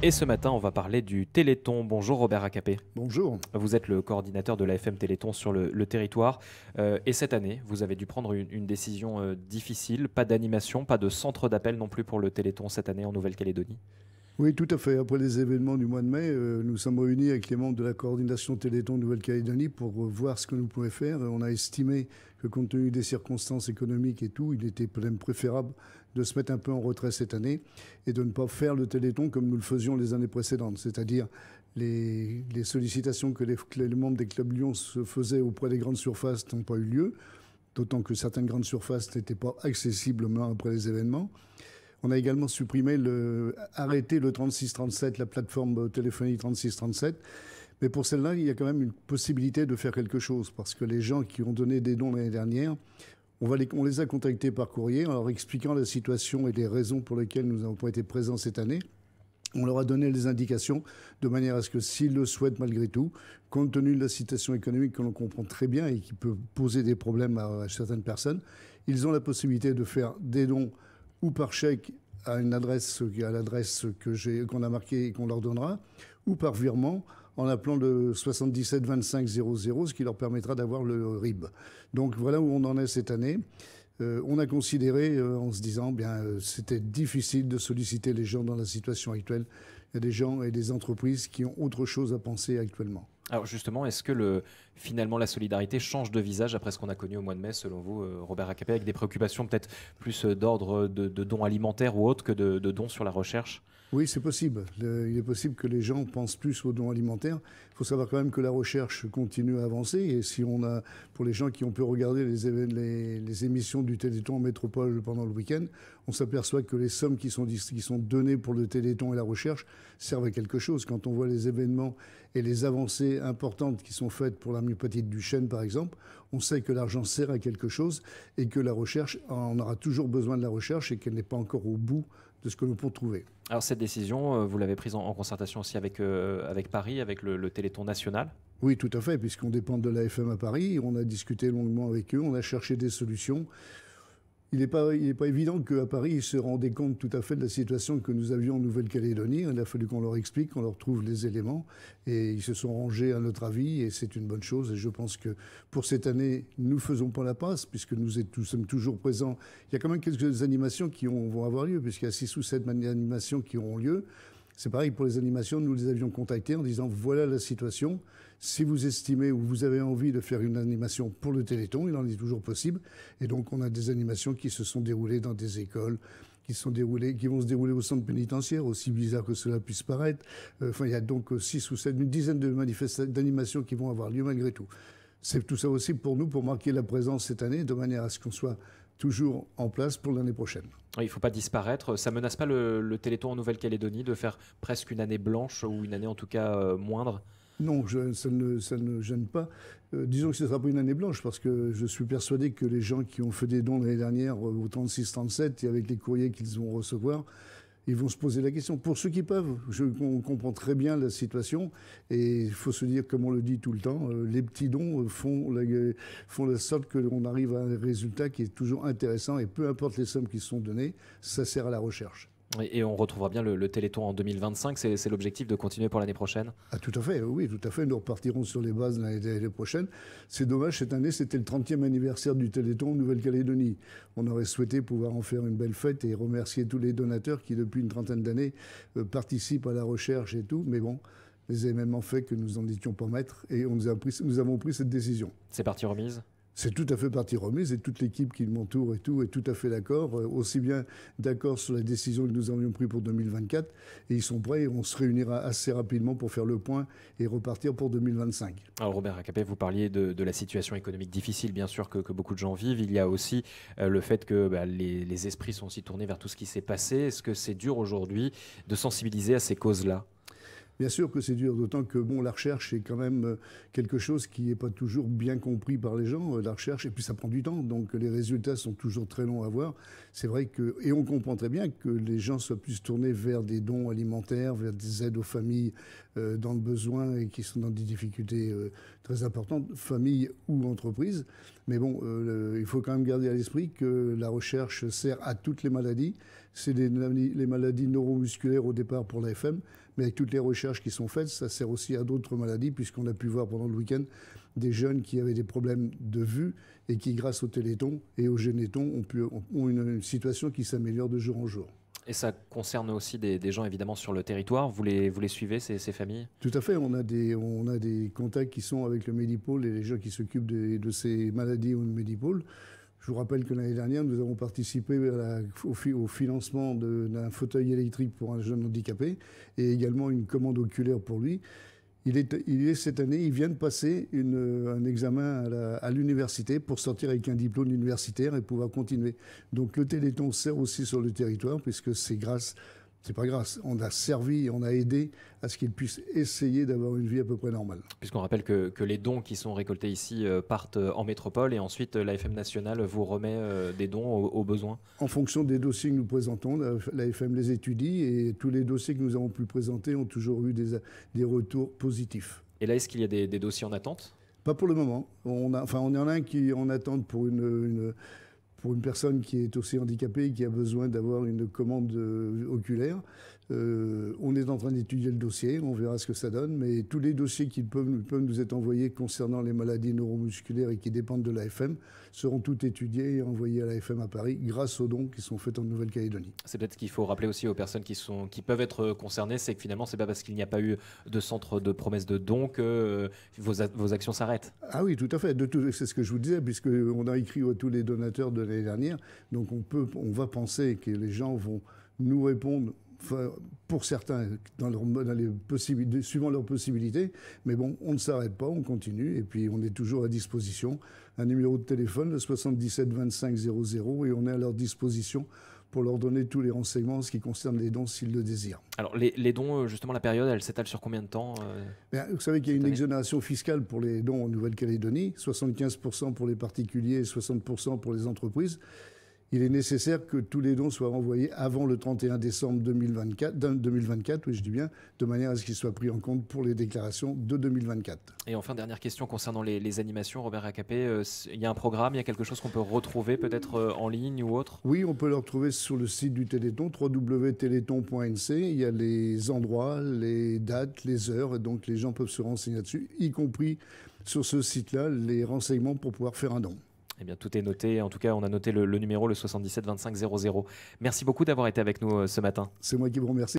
Et ce matin, on va parler du Téléthon. Bonjour Robert Acapé. Bonjour. Vous êtes le coordinateur de la FM Téléthon sur le, territoire. Euh, et cette année, vous avez dû prendre une, décision euh, difficile. Pas d'animation, pas de centre d'appel non plus pour le Téléthon cette année en Nouvelle-Calédonie. Oui, tout à fait. Après les événements du mois de mai, euh, nous sommes réunis avec les membres de la coordination Téléthon Nouvelle-Calédonie pour voir ce que nous pouvions faire. On a estimé que compte tenu des circonstances économiques et tout, il était préférable de se mettre un peu en retrait cette année et de ne pas faire le téléthon comme nous le faisions les années précédentes, c'est-à-dire les, sollicitations que les, membres des clubs Lyon se faisaient auprès des grandes surfaces n'ont pas eu lieu, d'autant que certaines grandes surfaces n'étaient pas accessibles après les événements. On a également supprimé le, arrêté le 3637, la plateforme téléphonie 3637. Mais pour celle-là, il y a quand même une possibilité de faire quelque chose, parce que les gens qui ont donné des dons l'année dernière on, les, a contactés par courrier en leur expliquant la situation et les raisons pour lesquelles nous n'avons pas été présents cette année. On leur a donné les indications de manière à ce que s'ils le souhaitent malgré tout, compte tenu de la situation économique que l'on comprend très bien et qui peut poser des problèmes à, certaines personnes, ils ont la possibilité de faire des dons ou par chèque à une adresse à l'adresse que j'ai qu'on a marquée et qu'on leur donnera ou par virement en appelant le 77 25 00, ce qui leur permettra d'avoir le RIB. Donc voilà où on en est cette année. Euh, on a considéré, euh, en se disant, bien, euh, c'était difficile de solliciter les gens dans la situation actuelle. Il y a des gens et des entreprises qui ont autre chose à penser actuellement. Alors justement, est-ce que le, finalement la solidarité change de visage après ce qu'on a connu au mois de mai, selon vous, Robert Acapé, avec des préoccupations peut-être plus d'ordre de, dons alimentaires ou autres que de dons sur la recherche oui, c'est possible. il est possible que les gens pensent plus aux dons alimentaires. Il faut savoir quand même que la recherche continue à avancer. Et si on a, pour les gens qui ont pu regarder les, émissions du Téléthon en métropole pendant le week-end, on s'aperçoit que les sommes qui sont, qui sont données pour le Téléthon et la recherche servent à quelque chose. Quand on voit les événements et les avancées importantes qui sont faites pour la myopatite du chêne, par exemple, on sait que l'argent sert à quelque chose et que la recherche, on aura toujours besoin de la recherche et qu'elle n'est pas encore au bout de ce que nous pouvons trouver. Alors cette décision, euh, vous l'avez prise en, concertation aussi avec, euh, avec Paris, avec le, le, Téléthon national Oui, tout à fait, puisqu'on dépend de l'AFM à Paris. On a discuté longuement avec eux, on a cherché des solutions. Il n'est pas, pas évident qu'à Paris, ils se rendaient compte tout à fait de la situation que nous avions en Nouvelle-Calédonie. Il a fallu qu'on leur explique, qu'on leur trouve les éléments. Et ils se sont rangés à notre avis, et c'est une bonne chose. Et je pense que pour cette année, nous faisons pas la passe, puisque nous, sommes toujours présents. Il y a quand même quelques animations qui vont avoir lieu, puisqu'il y a six ou sept animations qui auront lieu. C'est pareil pour les animations, nous les avions contactés en disant voilà la situation, si vous estimez ou vous avez envie de faire une animation pour le Téléthon, il en est toujours possible. Et donc on a des animations qui se sont déroulées dans des écoles, qui sont déroulées, qui vont se dérouler au centre pénitentiaire, aussi bizarre que cela puisse paraître. Euh, enfin, il y a donc euh, six ou sept, une dizaine de manifestations, d'animations qui vont avoir lieu malgré tout. C'est tout ça aussi pour nous, pour marquer la présence cette année, de manière à ce qu'on soit toujours en place pour l'année prochaine. Il ne faut pas disparaître. Ça menace pas le, Téléthon en Nouvelle-Calédonie de faire presque une année blanche ou une année en tout cas euh, moindre non, je, ça, ne, ça ne gêne pas. Euh, disons que ce ne sera pas une année blanche, parce que je suis persuadé que les gens qui ont fait des dons l'année dernière euh, au 36-37 et avec les courriers qu'ils vont recevoir, ils vont se poser la question. Pour ceux qui peuvent, je, on comprend très bien la situation et il faut se dire, comme on le dit tout le temps, euh, les petits dons euh, font la, la sorte que l'on arrive à un résultat qui est toujours intéressant et peu importe les sommes qui sont données, ça sert à la recherche. Et, on retrouvera bien le, Téléthon en 2025. C'est l'objectif de continuer pour l'année prochaine ah, Tout à fait, oui, tout à fait. Nous repartirons sur les bases l'année prochaine. C'est dommage, cette année, c'était le 30e anniversaire du Téléthon en Nouvelle-Calédonie. On aurait souhaité pouvoir en faire une belle fête et remercier tous les donateurs qui, depuis une trentaine d'années, euh, participent à la recherche et tout. Mais bon, les événements faits que nous n'en étions pas maîtres et on nous avons pris cette décision. C'est parti remise c'est tout à fait parti remise et toute l'équipe qui m'entoure et tout est tout à fait d'accord, euh, aussi bien d'accord sur la décision que nous avions prise pour 2024 et ils sont prêts et on se réunira assez rapidement pour faire le point et repartir pour 2025. Alors Robert Acapé, vous parliez de, la situation économique difficile bien sûr que, beaucoup de gens vivent, il y a aussi euh, le fait que bah, les, les esprits sont aussi tournés vers tout ce qui s'est passé, est-ce que c'est dur aujourd'hui de sensibiliser à ces causes-là Bien sûr que c'est dur, d'autant que bon, la recherche est quand même euh, quelque chose qui n'est pas toujours bien compris par les gens. Euh, la recherche, et puis ça prend du temps, donc les résultats sont toujours très longs à voir. C'est vrai que, et on comprend très bien que les gens soient plus tournés vers des dons alimentaires, vers des aides aux familles euh, dans le besoin et qui sont dans des difficultés très importantes, familles ou entreprises. Mais bon, il faut quand même garder à l'esprit que la recherche sert à toutes les maladies. C'est les maladies neuromusculaires au départ pour l'AFM, mais avec toutes les recherches qui sont faites, ça sert aussi à d'autres maladies, puisqu'on a pu voir pendant le week-end des jeunes qui avaient des problèmes de vue et qui, grâce au téléthon et au Généthon, ont, pu, une, situation qui s'améliore de jour en jour. Et ça concerne aussi des, gens évidemment sur le territoire. Vous les, suivez, ces, familles Tout à fait. On a, des, on a des contacts qui sont avec le médipole et les gens qui s'occupent de, de, ces maladies au Médipôle. Je vous rappelle que l'année dernière, nous avons participé au, financement d'un fauteuil électrique pour un jeune handicapé et également une commande oculaire pour lui. Il est, il est cette année, il vient de passer un examen à l'université pour sortir avec un diplôme universitaire et pouvoir continuer. Donc le Téléthon sert aussi sur le territoire puisque c'est grâce c'est pas grave, on a servi, on a aidé à ce qu'ils puissent essayer d'avoir une vie à peu près normale. Puisqu'on rappelle que, les dons qui sont récoltés ici euh, partent euh, en métropole et ensuite euh, l'AFM nationale vous remet des dons aux, besoins En fonction des dossiers que nous présentons, l'AFM les étudie et tous les dossiers que nous avons pu présenter ont toujours eu des, des retours positifs. Et là, est-ce qu'il y a des, dossiers en attente Pas pour le moment. On a, enfin, on en a un qui en attente pour une, une pour une personne qui est aussi handicapée et qui a besoin d'avoir une commande euh, oculaire, euh, on est en train d'étudier le dossier, on verra ce que ça donne, mais tous les dossiers qui peuvent, nous être envoyés concernant les maladies neuromusculaires et qui dépendent de l'AFM seront tous étudiés et envoyés à l'AFM à Paris grâce aux dons qui sont faits en Nouvelle-Calédonie. C'est peut-être ce qu'il faut rappeler aussi aux personnes qui, peuvent être concernées, c'est que finalement, c'est pas parce qu'il n'y a pas eu de centre de promesse de dons que euh, vos, actions s'arrêtent. Ah oui, tout à fait. C'est ce que je vous disais, puisqu'on a écrit à tous les donateurs de l'année dernière, donc on, peut, on va penser que les gens vont nous répondre pour certains, dans, les possibilités, suivant leurs possibilités. Mais bon, on ne s'arrête pas, on continue. Et puis, on est toujours à disposition. Un numéro de téléphone, le 77 25 00, et on est à leur disposition pour leur donner tous les renseignements en ce qui concerne les dons s'ils le désirent. Alors les, dons, euh, justement, la période, elle s'étale sur combien de temps euh, Vous savez qu'il y a une exonération fiscale pour les dons en Nouvelle-Calédonie, 75% pour les particuliers et 60% pour les entreprises il est nécessaire que tous les dons soient renvoyés avant le 31 décembre 2024, 2024 oui, je dis bien, de manière à ce qu'ils soient pris en compte pour les déclarations de 2024. Et enfin, dernière question concernant les, animations, Robert Acapé, euh, il y a un programme, il y a quelque chose qu'on peut retrouver peut-être euh, en ligne ou autre Oui, on peut le retrouver sur le site du Téléthon, www.téléthon.nc, il y a les endroits, les dates, les heures, donc les gens peuvent se renseigner là-dessus, y compris sur ce site-là, les renseignements pour pouvoir faire un don. Eh bien, tout est noté. En tout cas, on a noté le, numéro, le 77 25 00. Merci beaucoup d'avoir été avec nous euh, ce matin. C'est moi qui vous remercie.